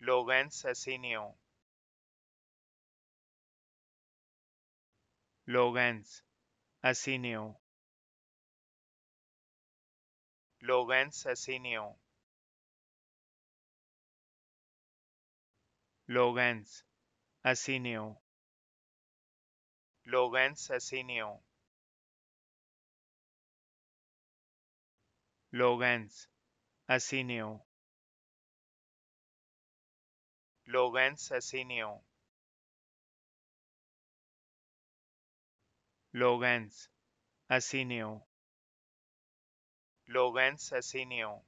Logans, assenio Lorenz-Assenio. Lorenz-Assenio. Logans, assenio Lorenz-Assenio. Lorenz-Assenio. Lorenz Asensio. Logan's Asensio. Logan's Asensio.